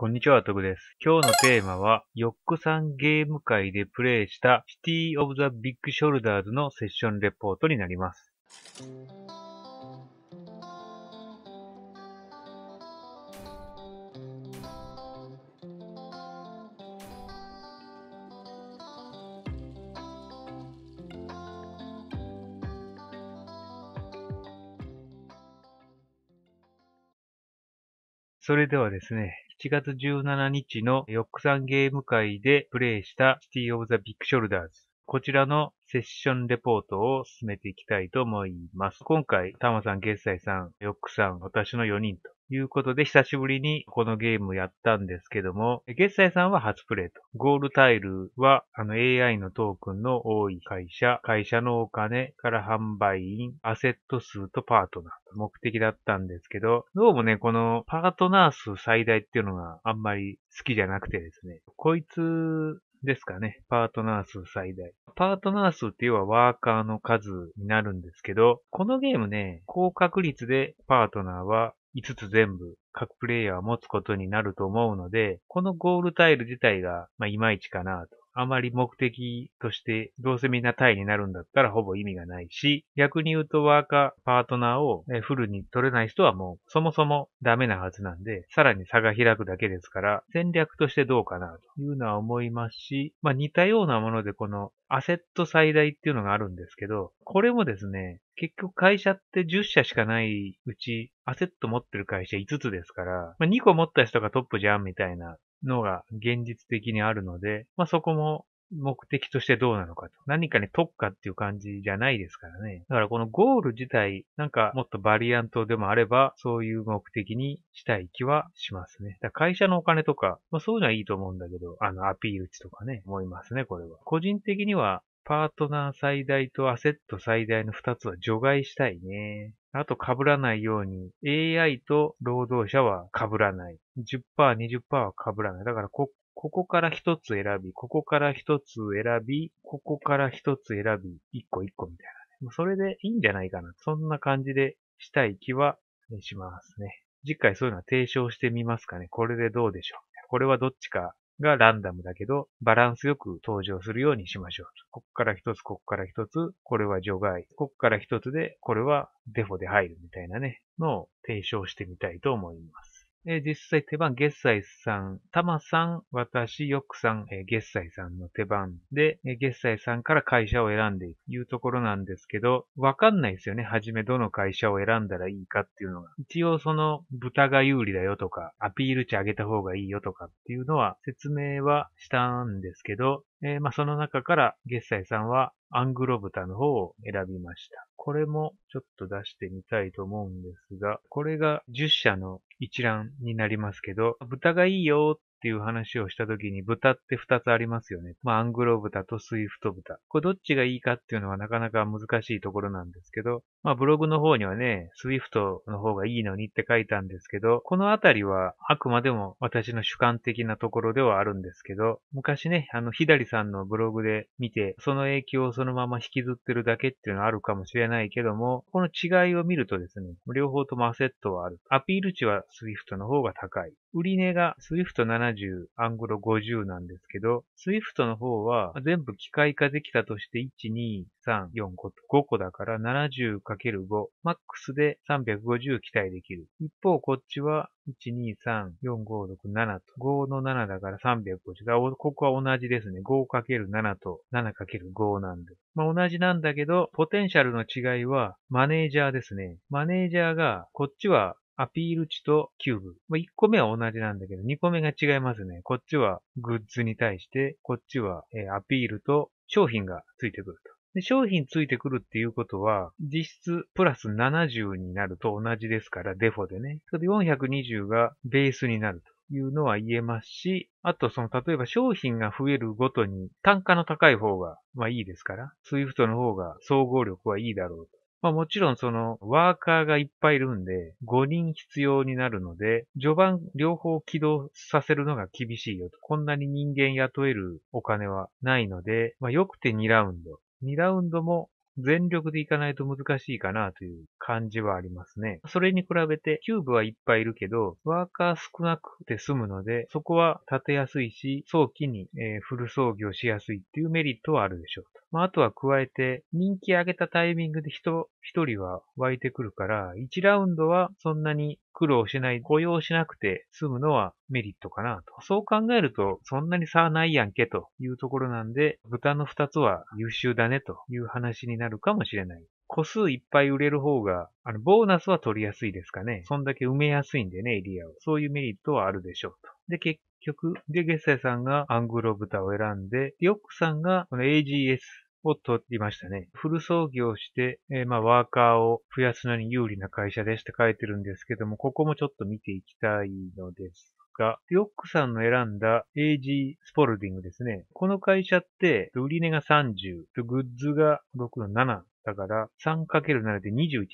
こんにちは、トグです。今日のテーマは、ヨックさんゲーム会でプレイしたシティ・オブ・ザ・ビッグ・ショルダーズのセッションレポートになります。それではですね、7月17日のヨックさんゲーム会でプレイしたシティオブザビッグショルダーズ。こちらのセッションレポートを進めていきたいと思います。今回、タマさん、ゲッサイさん、ヨックさん、私の4人ということで、久しぶりにこのゲームやったんですけども、月彩さんは初プレイと。ゴールタイルは、あの AI のトークンの多い会社、会社のお金から販売員、アセット数とパートナー。目的だったんですけど、どうもね、このパートナー数最大っていうのがあんまり好きじゃなくてですね、こいつですかね。パートナー数最大。パートナー数って要はワーカーの数になるんですけど、このゲームね、高確率でパートナーは5つ全部各プレイヤーは持つことになると思うので、このゴールタイル自体が、まあ、いまいちかなと。あまり目的として、どうせみんなタイになるんだったらほぼ意味がないし、逆に言うとワーカー、パートナーをフルに取れない人はもうそもそもダメなはずなんで、さらに差が開くだけですから、戦略としてどうかなというのは思いますし、まあ似たようなものでこのアセット最大っていうのがあるんですけど、これもですね、結局会社って10社しかないうち、アセット持ってる会社5つですから、まあ、2個持った人がトップじゃんみたいなのが現実的にあるので、まあ、そこも目的としてどうなのかと。何かに特化っていう感じじゃないですからね。だからこのゴール自体、なんかもっとバリアントでもあれば、そういう目的にしたい気はしますね。だ会社のお金とか、まあそういうのはいいと思うんだけど、あのアピール値とかね、思いますね、これは。個人的には、パートナー最大とアセット最大の二つは除外したいね。あと被らないように、AI と労働者は被らない。10%、20%は被らない。だからこ、ここから一つ選び、ここから一つ選び、ここから一つ選び、一個一個みたいな、ね。それでいいんじゃないかな。そんな感じでしたい気はしますね。次回そういうのは提唱してみますかね。これでどうでしょう。これはどっちかがランダムだけど、バランスよく登場するようにしましょうここから一つ、ここから一つ、これは除外。ここから一つで、これはデフォで入るみたいなね、のを提唱してみたいと思います。実際手番月祭さん、玉さん、私、よくさん、月祭さんの手番で、月祭さんから会社を選んでいくというところなんですけど、わかんないですよね。はじめどの会社を選んだらいいかっていうのが。一応その豚が有利だよとか、アピール値上げた方がいいよとかっていうのは説明はしたんですけど、えー、まあその中から月祭さんはアングロ豚の方を選びました。これもちょっと出してみたいと思うんですが、これが10社の一覧になりますけど、豚がいいよっていう話をした時に豚って二つありますよね。まあ、アングロ豚とスイフト豚。これどっちがいいかっていうのはなかなか難しいところなんですけど、まあ、ブログの方にはね、スイフトの方がいいのにって書いたんですけど、このあたりはあくまでも私の主観的なところではあるんですけど、昔ね、あの、ひだりさんのブログで見て、その影響をそのまま引きずってるだけっていうのはあるかもしれないけども、この違いを見るとですね、両方ともアセットはある。アピール値はスイフトの方が高い。売値が Swift70、a n g u l 50なんですけど、Swift の方は全部機械化できたとして1、2、3、4個5個だから 70×5、マックスで350期待できる。一方、こっちは1、2、3、4、5、6、7と、5の7だから350だ。ここは同じですね。5×7 と 7×5 なんで。まあ、同じなんだけど、ポテンシャルの違いはマネージャーですね。マネージャーが、こっちはアピール値とキューブ。まあ、1個目は同じなんだけど、2個目が違いますね。こっちはグッズに対して、こっちは、えアピールと商品がついてくると。で商品ついてくるっていうことは、実質プラス70になると同じですから、デフォでね。それで420がベースになると。いうのは言えますし、あとその、例えば商品が増えるごとに単価の高い方が、まあいいですから、スイフトの方が総合力はいいだろうと。まあもちろんそのワーカーがいっぱいいるんで5人必要になるので序盤両方起動させるのが厳しいよと。こんなに人間雇えるお金はないので、まあ良くて2ラウンド。2ラウンドも全力でいかないと難しいかなという感じはありますね。それに比べてキューブはいっぱいいるけど、ワーカー少なくて済むので、そこは立てやすいし、早期に、えフル操業をしやすいっていうメリットはあるでしょうと。まあ、あとは加えて、人気上げたタイミングで人、一人は湧いてくるから、一ラウンドはそんなに苦労しない、雇用しなくて済むのはメリットかなと。そう考えると、そんなに差はないやんけというところなんで、豚の二つは優秀だねという話になるかもしれない。個数いっぱい売れる方が、あの、ボーナスは取りやすいですかね。そんだけ埋めやすいんでね、エリアを。そういうメリットはあるでしょうと。で、結曲で、ゲッサイさんがアングロ豚を選んで、ヨックさんがこの AGS を取りましたね。フル操業して、えー、まあ、ワーカーを増やすのに有利な会社ですって書いてるんですけども、ここもちょっと見ていきたいのですが、ヨックさんの選んだ AG スポルディングですね。この会社って、売り値が30、グッズが6の7だから、3×7 で21、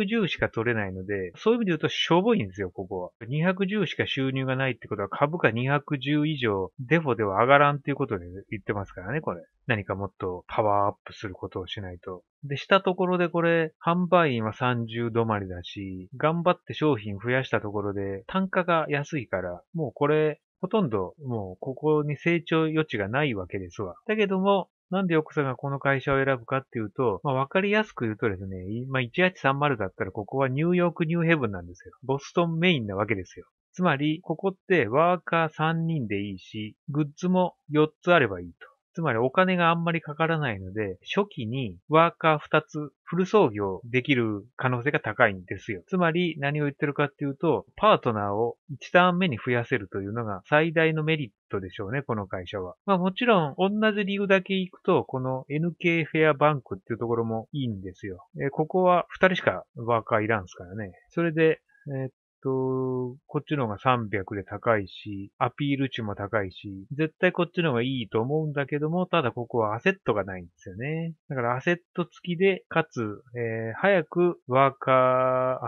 210しか取れないので、そういう意味で言うとしょぼいんですよ、ここは。210しか収入がないってことは株価210以上、デフォでは上がらんっていうことで言ってますからね、これ。何かもっとパワーアップすることをしないと。で、したところでこれ、販売員は30止まりだし、頑張って商品増やしたところで、単価が安いから、もうこれ、ほとんどもうここに成長余地がないわけですわ。だけども、なんで奥さんがこの会社を選ぶかっていうと、まあ、わかりやすく言うとですね、まあ、1830だったらここはニューヨークニューヘブンなんですよ。ボストンメインなわけですよ。つまり、ここってワーカー3人でいいし、グッズも4つあればいいと。つまりお金があんまりかからないので、初期にワーカー2つフル創業できる可能性が高いんですよ。つまり何を言ってるかっていうと、パートナーを1ターン目に増やせるというのが最大のメリットでしょうね、この会社は。まあもちろん同じ理由だけ行くと、この NK フェアバンクっていうところもいいんですよ。えここは2人しかワーカーいらんすからね。それで、えと、こっちの方が300で高いし、アピール値も高いし、絶対こっちの方がいいと思うんだけども、ただここはアセットがないんですよね。だからアセット付きで、かつ、えー、早くワーカー、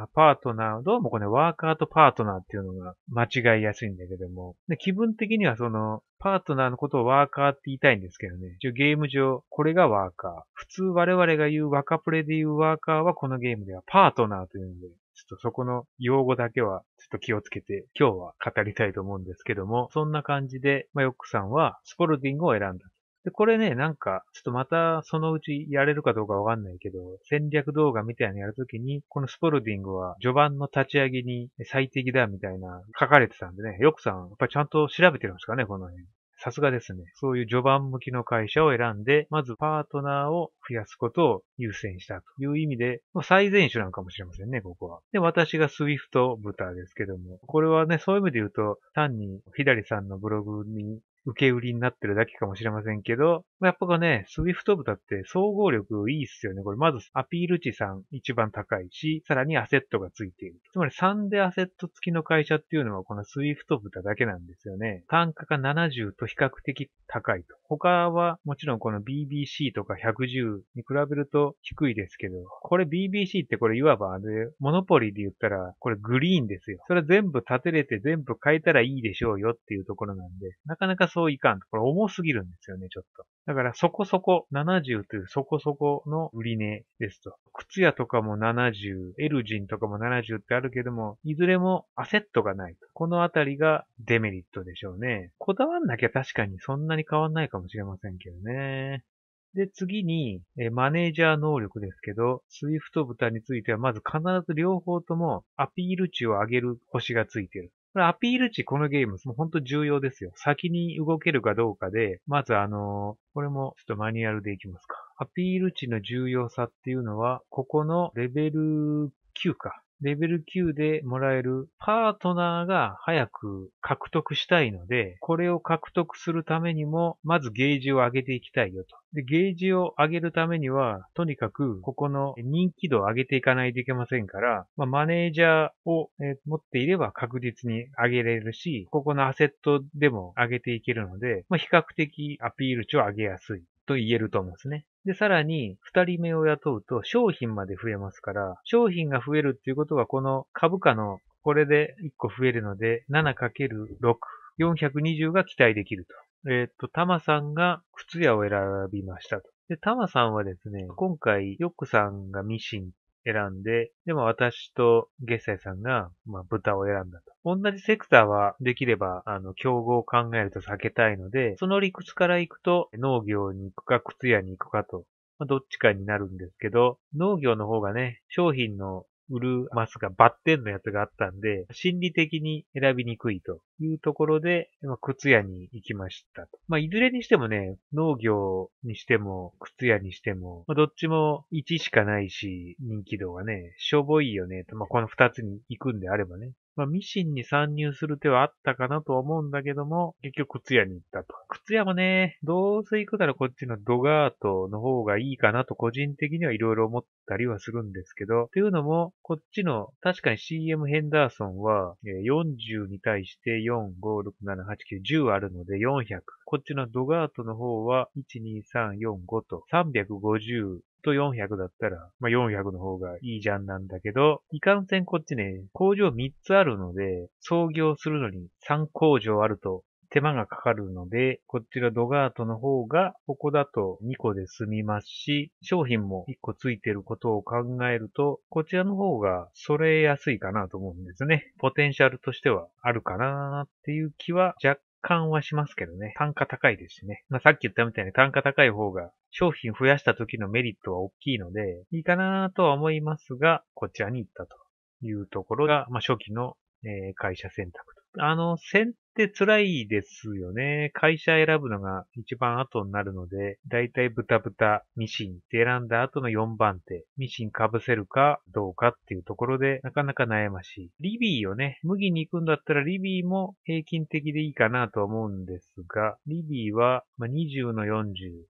あ、パートナー、どうもこれワーカーとパートナーっていうのが間違いやすいんだけども、で気分的にはその、パートナーのことをワーカーって言いたいんですけどね。一応ゲーム上、これがワーカー。普通我々が言う若プレで言うワーカーはこのゲームではパートナーというので、ちょっとそこの用語だけはちょっと気をつけて今日は語りたいと思うんですけども、そんな感じで、まあ、ヨックさんはスポルディングを選んだ。で、これね、なんか、ちょっとまたそのうちやれるかどうかわかんないけど、戦略動画みたいなのやるときに、このスポルディングは序盤の立ち上げに最適だみたいな書かれてたんでね、ヨックさん、やっぱりちゃんと調べてるんですかね、この辺。さすがですね。そういう序盤向きの会社を選んで、まずパートナーを増やすことを優先したという意味で、ま最善手なのかもしれませんね、ここは。で、私が Swift ーですけども、これはね、そういう意味で言うと、単に左さんのブログに受け売りになってるだけかもしれませんけど、やっぱね、スウィフト部だって総合力いいっすよね。これまずアピール値3一番高いし、さらにアセットがついている。つまり3でアセット付きの会社っていうのはこのスウィフト部だけなんですよね。単価が70と比較的高いと。他はもちろんこの BBC とか110に比べると低いですけど、これ BBC ってこれいわばあれ、モノポリで言ったらこれグリーンですよ。それ全部立てれて全部変えたらいいでしょうよっていうところなんで、なかなかそういかん。これ重すぎるんですよね、ちょっと。だからそこそこ、70というそこそこの売値ですと。靴屋とかも70、エルジンとかも70ってあるけども、いずれもアセットがないと。このあたりがデメリットでしょうね。こだわんなきゃ確かにそんなに変わんないかもしれませんけどね。で、次に、えマネージャー能力ですけど、スイフト豚については、まず必ず両方ともアピール値を上げる星がついている。これアピール値このゲーム、もう本当重要ですよ。先に動けるかどうかで、まずあのー、これもちょっとマニュアルでいきますか。アピール値の重要さっていうのは、ここのレベル9か。レベル9でもらえるパートナーが早く獲得したいので、これを獲得するためにも、まずゲージを上げていきたいよと。で、ゲージを上げるためには、とにかく、ここの人気度を上げていかないといけませんから、まあ、マネージャーを、え持っていれば確実に上げれるし、ここのアセットでも上げていけるので、まあ、比較的アピール値を上げやすい。と言えると思うんですね。で、さらに、二人目を雇うと商品まで増えますから、商品が増えるっていうことは、この株価の、これで1個増えるので、7×6、420が期待できると。えー、っと、タマさんが靴屋を選びましたと。で、タマさんはですね、今回、ヨックさんがミシン選んで、で、も私とゲッサイさんが、まあ豚を選んだと。同じセクターはできれば、あの、競合を考えると避けたいので、その理屈から行くと、農業に行くか靴屋に行くかと、まあどっちかになるんですけど、農業の方がね、商品の売るマスがバッテンのやつがあったんで、心理的に選びにくいというところで、まあ、靴屋に行きましたと。まあ、いずれにしてもね、農業にしても、靴屋にしても、まあ、どっちも1しかないし、人気度がね、しょぼいよねと、まあ、この2つに行くんであればね。まあ、ミシンに参入する手はあったかなと思うんだけども、結局靴屋に行ったと。靴屋もね、どうせ行くならこっちのドガートの方がいいかなと個人的にはいろいろ思ったりはするんですけど、というのも、こっちの、確かに CM ヘンダーソンは、40に対して4、5、6、7、8、9、10あるので400。こっちのドガートの方は、1、2、3、4、5と350と400だったら、まあ、400の方がいいじゃんなんだけど、いかんせんこっちね、工場3つあるので、創業するのに3工場あると手間がかかるので、こちらドガートの方が、ここだと2個で済みますし、商品も1個ついてることを考えると、こちらの方が揃えやすいかなと思うんですね。ポテンシャルとしてはあるかなっていう気は若感はしますけどね。単価高いですしね。まあ、さっき言ったみたいに単価高い方が商品増やした時のメリットは大きいので、いいかなとは思いますが、こちらに行ったというところが、まあ、初期の、え会社選択と。あの、選って辛いですよね。会社選ぶのが一番後になるので、だいたいブタミシンって選んだ後の4番手、ミシン被せるかどうかっていうところで、なかなか悩ましい。リビーをね、麦に行くんだったらリビーも平均的でいいかなと思うんですが、リビーは20の40、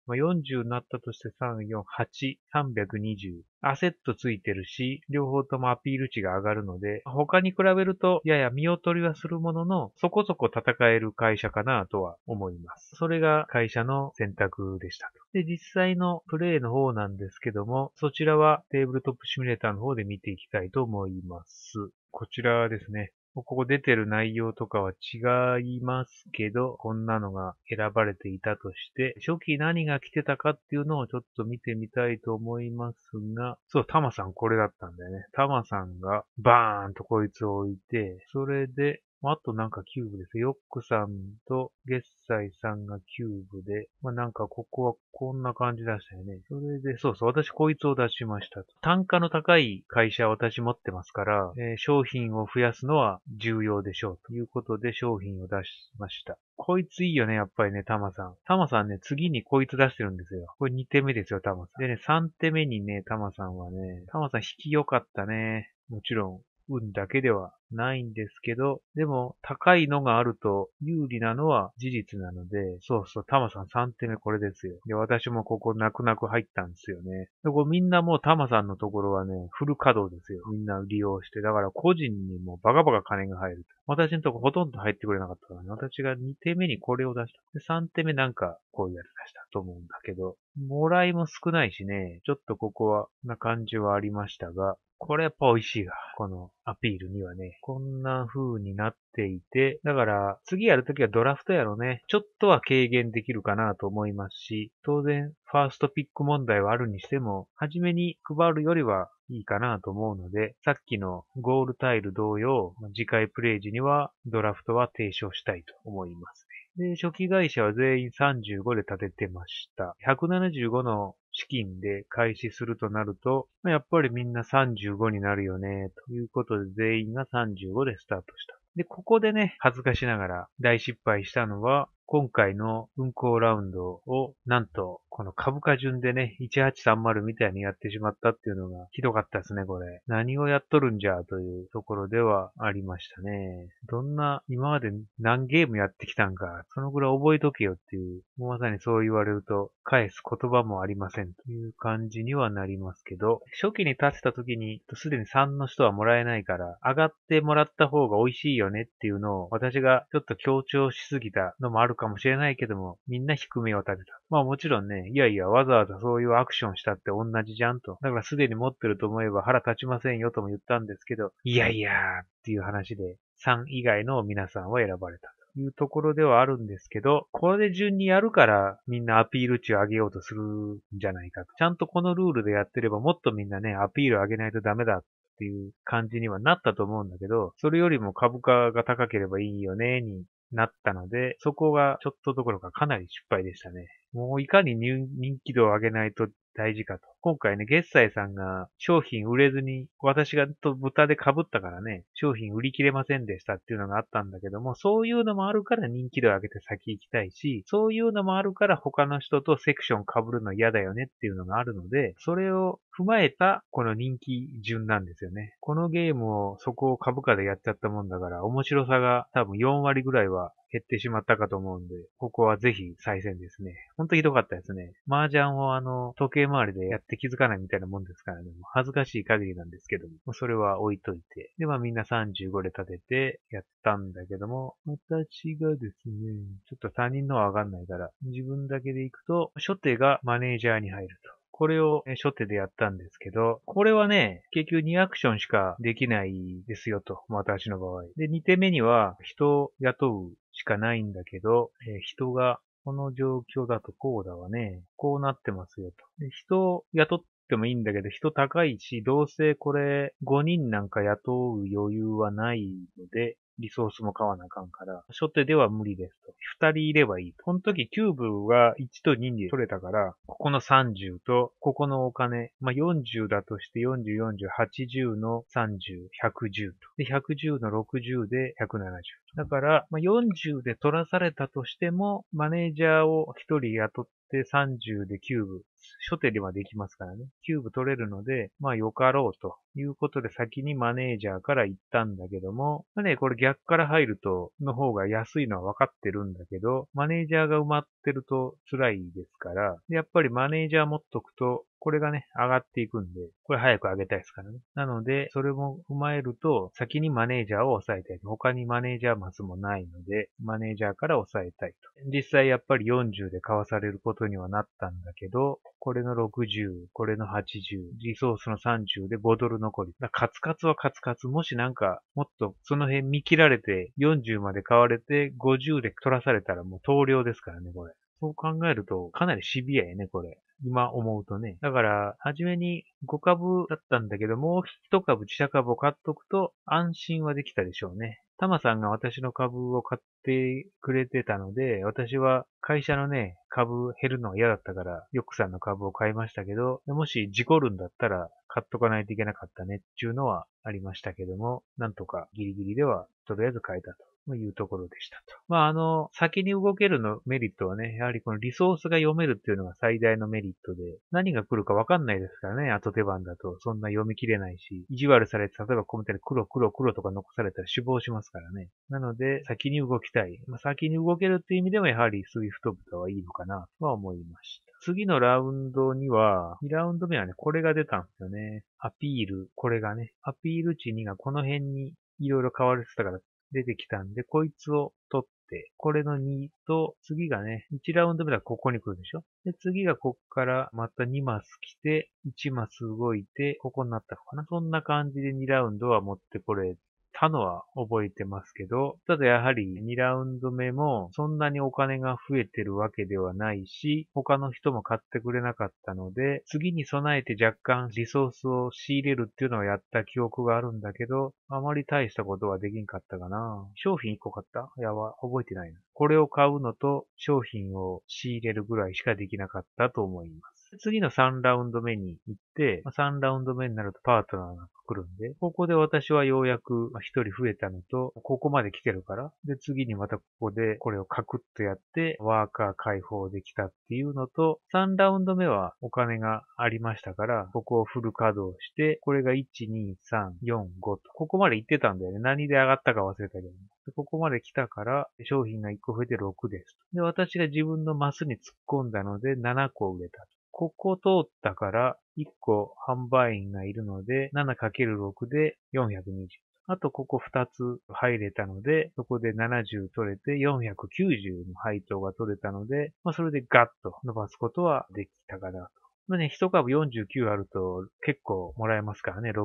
ま40になったとして3、4、8、320。アセットついてるし、両方ともアピール値が上がるので、他に比べると、やや見劣りはするものの、そこそこ個戦える会社かなとは思います。それが会社の選択でしたと。で、実際のプレイの方なんですけども、そちらはテーブルトップシミュレーターの方で見ていきたいと思います。こちらですね。ここ出てる内容とかは違いますけど、こんなのが選ばれていたとして、初期何が来てたかっていうのをちょっと見てみたいと思いますが、そう、タマさんこれだったんだよね。タマさんがバーンとこいつを置いて、それでまあ、あとなんかキューブですよ。ヨックさんと月斎さんがキューブで、まあ、なんかここはこんな感じでしたよね。それで、そうそう、私こいつを出しましたと。単価の高い会社私持ってますから、えー、商品を増やすのは重要でしょうということで商品を出しました。こいついいよね、やっぱりね、タマさん。タマさんね、次にこいつ出してるんですよ。これ2手目ですよ、タマさん。でね、3手目にね、タマさんはね、タマさん引き良かったね。もちろん、運だけではないんですけど、でも高いのがあると有利なのは事実なので、そうそう、タマさん3手目これですよ。で、私もここ泣く泣く入ったんですよね。で、こみんなもうタマさんのところはね、フル稼働ですよ。みんな利用して。だから個人にもバカバカ金が入る。私のとこほとんど入ってくれなかったからね。私が2手目にこれを出した。で、3手目なんかこういうやつ出したと思うんだけど、もらいも少ないしね、ちょっとここは、な感じはありましたが、これやっぱ美味しいわ。このアピールにはね。こんな風になっていて、だから次やるときはドラフトやろね。ちょっとは軽減できるかなと思いますし、当然ファーストピック問題はあるにしても、初めに配るよりはいいかなと思うので、さっきのゴールタイル同様、次回プレイ時にはドラフトは提唱したいと思いますで、初期会社は全員35で立ててました。175の資金で開始するとなると、やっぱりみんな35になるよね、ということで全員が35でスタートした。で、ここでね、恥ずかしながら大失敗したのは、今回の運行ラウンドを、なんと、この株価順でね、1830みたいにやってしまったっていうのが ひどかったですね、これ。何をやっとるんじゃというところではありましたね。どんな、今まで何ゲームやってきたんか、そのぐらい覚えとけよっていう、まさにそう言われると、返す言葉もありませんという感じにはなりますけど、初期に立てた時に、すでに3の人はもらえないから、上がってもらった方が美味しいよねっていうのを、私がちょっと強調しすぎたのもあるるかもしれないけども、みんな低めを立てた。まあもちろんね、いやいや、わざわざそういうアクションしたって同じじゃんと。だからすでに持ってると思えば腹立ちませんよとも言ったんですけど、いやいやーっていう話で、3以外の皆さんは選ばれた。というところではあるんですけど、これで順にやるからみんなアピール値を上げようとするんじゃないかと。ちゃんとこのルールでやってればもっとみんなね、アピールを上げないとダメだっていう感じにはなったと思うんだけど、それよりも株価が高ければいいよね、になったので、そこがちょっとどころかかなり失敗でしたね。もういかに人気度を上げないと大事かと。今回ね、月斎さんが商品売れずに、私がと豚で被ったからね、商品売り切れませんでしたっていうのがあったんだけども、そういうのもあるから人気度を上げて先行きたいし、そういうのもあるから他の人とセクション被るの嫌だよねっていうのがあるので、それを踏まえたこの人気順なんですよね。このゲームをそこを株価でやっちゃったもんだから、面白さが多分4割ぐらいは減ってしまったかと思うんで、ここはぜひ再戦ですね。ほんとひどかったですね。麻雀をあの、時計回りでやって気づかないみたいなもんですからね、も恥ずかしい限りなんですけども、それは置いといて。で、まあみんな35で立ててやったんだけども、私がですね、ちょっと他人のはわかんないから、自分だけで行くと、初手がマネージャーに入ると。これを初手でやったんですけど、これはね、結局2アクションしかできないですよと、私の場合。で、2手目には人を雇うしかないんだけど、えー、人がこの状況だとこうだわね。こうなってますよと。で人を雇ってもいいんだけど、人高いし、どうせこれ5人なんか雇う余裕はないので、リソースも買わなあかんから、初手では無理ですと。二人いればいい。この時キューブは1と2で取れたから、ここの30と、ここのお金、まあ、40だとして40、40、80の30、110と。で、110の60で170。だから、まあ、40で取らされたとしても、マネージャーを1人雇って、で、30でキューブ、初手ではできますからね。キューブ取れるので、まあよかろうということで先にマネージャーから行ったんだけども、まあね、これ逆から入ると、の方が安いのは分かってるんだけど、マネージャーが埋まってると辛いですから、やっぱりマネージャー持っとくと、これがね、上がっていくんで、これ早く上げたいですからね。なので、それも踏まえると、先にマネージャーを抑えたい。他にマネージャーマスもないので、マネージャーから抑えたいと。実際やっぱり40で買わされることにはなったんだけど、これの60、これの80、リソースの30で5ドル残り。カツカツはカツカツ。もしなんか、もっとその辺見切られて、40まで買われて、50で取らされたらもう投了ですからね、これ。そう考えると、かなりシビアやね、これ。今思うとね。だから、初めに5株だったんだけど、もう1株、自社株を買っとくと安心はできたでしょうね。タマさんが私の株を買ってくれてたので、私は会社のね、株減るのが嫌だったから、ヨックさんの株を買いましたけど、もし事故るんだったら買っとかないといけなかったねっていうのはありましたけども、なんとかギリギリではとりあえず買えたと。というところでしたと。まあ、あの、先に動けるのメリットはね、やはりこのリソースが読めるっていうのが最大のメリットで、何が来るかわかんないですからね、後手番だと。そんな読み切れないし、意地悪されて、例えばコメント黒黒黒とか残されたら死亡しますからね。なので、先に動きたい。まあ、先に動けるっていう意味でもやはりスイフトタはいいのかなとは思いました。次のラウンドには、2ラウンド目はね、これが出たんですよね。アピール、これがね、アピール値2がこの辺にいろいろ変われてたから、出てきたんで、こいつを取って、これの2と、次がね、1ラウンド目らここに来るでしょで、次がこっからまた2マス来て、1マス動いて、ここになったのかなそんな感じで2ラウンドは持ってこれたのは覚えてますけど、ただやはり2ラウンド目もそんなにお金が増えてるわけではないし、他の人も買ってくれなかったので、次に備えて若干リソースを仕入れるっていうのをやった記憶があるんだけど、あまり大したことはできんかったかな。商品1個買ったいや、覚えてないな。これを買うのと商品を仕入れるぐらいしかできなかったと思います。で、次の3ラウンド目に行って、ま3ラウンド目になるとパートナーが来るんで、ここで私はようやく1人増えたのと、ここまで来てるから、で、次にまたここでこれをカクッとやって、ワーカー解放できたっていうのと、3ラウンド目はお金がありましたから、ここをフル稼働して、これが1、2、3、4、5と、ここまで行ってたんだよね。何で上がったか忘れたけど、ね、ここまで来たから、商品が1個増えて6です。で、私が自分のマスに突っ込んだので、7個売れた。ここ通ったから、1個販売員がいるので、7×6 で420。あとここ2つ入れたので、そこで70取れて490の配当が取れたので、まあそれでガッと伸ばすことはできたかなと。まあね、一株49あると結構もらえますからね、60%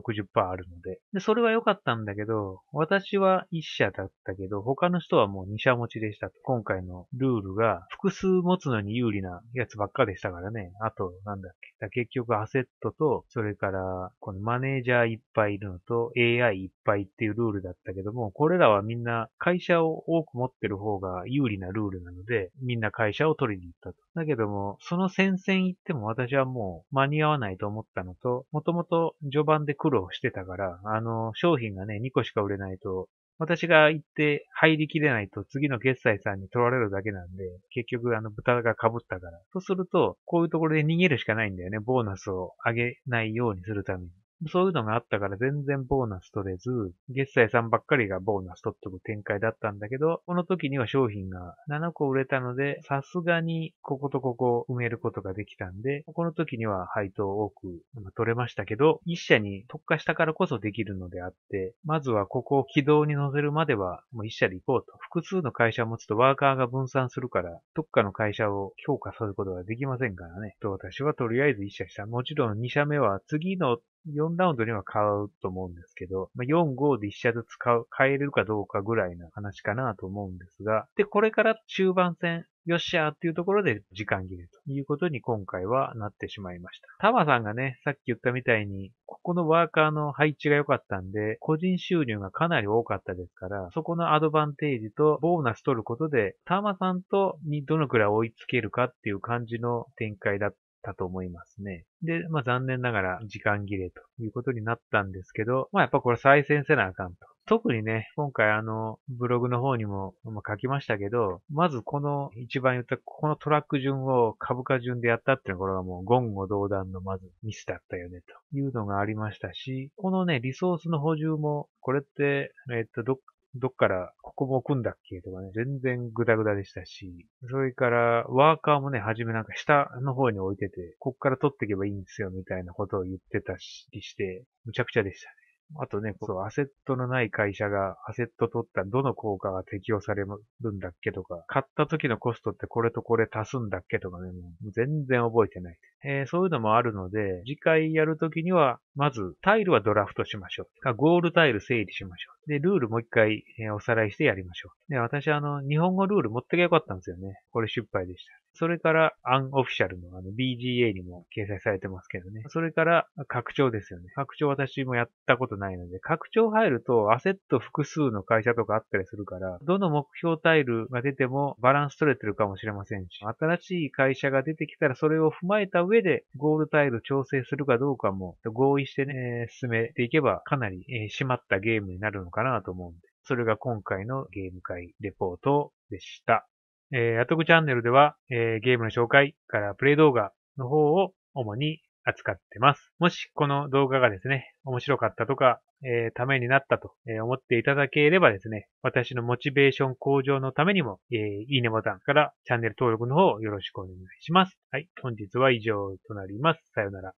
あるので。で、それは良かったんだけど、私は1社だったけど、他の人はもう2社持ちでした今回のルールが複数持つのに有利なやつばっかでしたからね。あと、なんだっけ。だ結局アセットと、それから、このマネージャーいっぱいいるのと、AI いっぱいっていうルールだったけども、これらはみんな会社を多く持ってる方が有利なルールなので、みんな会社を取りに行ったと。だけども、その戦線行っても私はもう間に合わないと思ったのと、もともと序盤で苦労してたから、あの、商品がね、2個しか売れないと、私が行って入りきれないと次の決済さんに取られるだけなんで、結局あの豚が被ったから。とすると、こういうところで逃げるしかないんだよね。ボーナスを上げないようにするために。そういうのがあったから全然ボーナス取れず、月祭さんばっかりがボーナス取ってく展開だったんだけど、この時には商品が7個売れたので、さすがにこことここ埋めることができたんで、この時には配当多く取れましたけど、1社に特化したからこそできるのであって、まずはここを軌道に乗せるまでは、もう1社で行こうと。複数の会社を持つとワーカーが分散するから、特化の会社を強化することができませんからね。と私はとりあえず1社した。もちろん2社目は次の4ラウンドには買うと思うんですけど、まあ、4、5で1社ずつ買う、買えるかどうかぐらいな話かなと思うんですが、で、これから中盤戦、よっしゃーっていうところで時間切れということに今回はなってしまいました。タマさんがね、さっき言ったみたいに、ここのワーカーの配置が良かったんで、個人収入がかなり多かったですから、そこのアドバンテージとボーナス取ることで、タマさんとにどのくらい追いつけるかっていう感じの展開だった。たと思いますね。で、まあ残念ながら時間切れということになったんですけど、まあやっぱこれ再戦せなあかんと。特にね、今回あの、ブログの方にも書きましたけど、まずこの一番言ったこのトラック順を株価順でやったっていうのこれはもう言語道断のまずミスだったよねというのがありましたし、このね、リソースの補充も、これって、えっと、どっどっから、ここも置くんだっけとかね、全然グダグダでしたし、それから、ワーカーもね、はじめなんか下の方に置いてて、こっから取っていけばいいんですよ、みたいなことを言ってたりして、むちゃくちゃでしたね。あとね、アセットのない会社がアセット取ったどの効果が適用されるんだっけとか、買った時のコストってこれとこれ足すんだっけとかね、もう全然覚えてない。えー、そういうのもあるので、次回やるときには、まず、タイルはドラフトしましょう。ゴールタイル整理しましょう。で、ルールもう一回、えー、おさらいしてやりましょう。で、私あの、日本語ルール持ってきゃよかったんですよね。これ失敗でした。それから、アンオフィシャルのあの BGA にも掲載されてますけどね。それから、拡張ですよね。拡張私もやったことないので、拡張入ると、アセット複数の会社とかあったりするから、どの目標タイルが出てもバランス取れてるかもしれませんし、新しい会社が出てきたらそれを踏まえた上で、ゴールタイル調整するかどうかも合意してね、進めていけば、かなり、え締まったゲームになるのかなと思うんで。それが今回のゲーム会レポートでした。えー、アトクチャンネルでは、えー、ゲームの紹介からプレイ動画の方を主に扱ってます。もしこの動画がですね、面白かったとか、えー、ためになったと思っていただければですね、私のモチベーション向上のためにも、えー、いいねボタンからチャンネル登録の方よろしくお願いします。はい、本日は以上となります。さようなら。